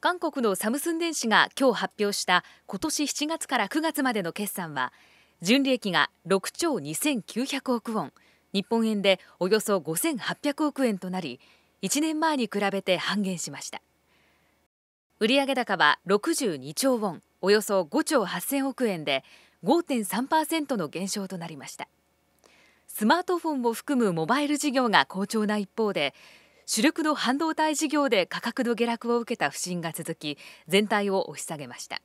韓国のサムスン電子が今日発表した今年7月から9月までの決算は純利益が6兆2900億ウォン日本円でおよそ5800億円となり1年前に比べて半減しました売上高は62兆ウォンおよそ5兆8000億円で5.3%の減少となりましたスマートフォンを含むモバイル事業が好調な一方で主力の半導体事業で価格の下落を受けた不振が続き全体を押し下げました。